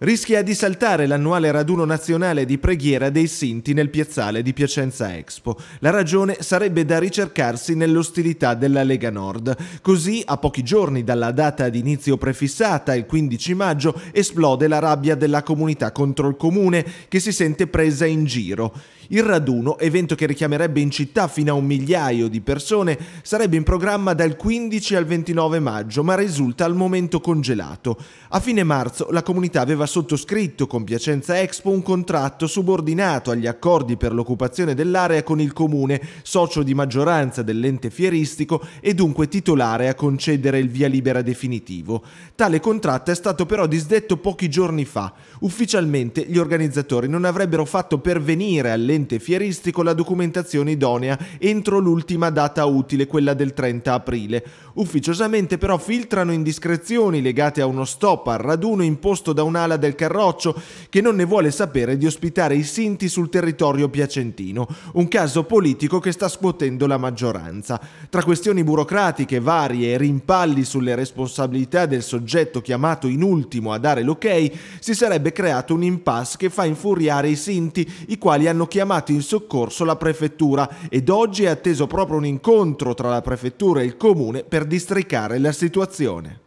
rischia di saltare l'annuale raduno nazionale di preghiera dei Sinti nel piazzale di Piacenza Expo. La ragione sarebbe da ricercarsi nell'ostilità della Lega Nord. Così, a pochi giorni dalla data di inizio prefissata, il 15 maggio, esplode la rabbia della comunità contro il comune, che si sente presa in giro. Il raduno, evento che richiamerebbe in città fino a un migliaio di persone, sarebbe in programma dal 15 al 29 maggio, ma risulta al momento congelato. A fine marzo la comunità aveva sottoscritto con Piacenza Expo un contratto subordinato agli accordi per l'occupazione dell'area con il comune, socio di maggioranza dell'ente fieristico e dunque titolare a concedere il via libera definitivo. Tale contratto è stato però disdetto pochi giorni fa. Ufficialmente gli organizzatori non avrebbero fatto pervenire all'ente fieristico la documentazione idonea entro l'ultima data utile, quella del 30 aprile. Ufficiosamente però filtrano indiscrezioni legate a uno stop al raduno imposto da un'ala del Carroccio che non ne vuole sapere di ospitare i Sinti sul territorio piacentino, un caso politico che sta scuotendo la maggioranza. Tra questioni burocratiche varie e rimpalli sulle responsabilità del soggetto chiamato in ultimo a dare l'ok, si sarebbe creato un impasse che fa infuriare i Sinti, i quali hanno chiamato in soccorso la prefettura ed oggi è atteso proprio un incontro tra la prefettura e il comune per districare la situazione.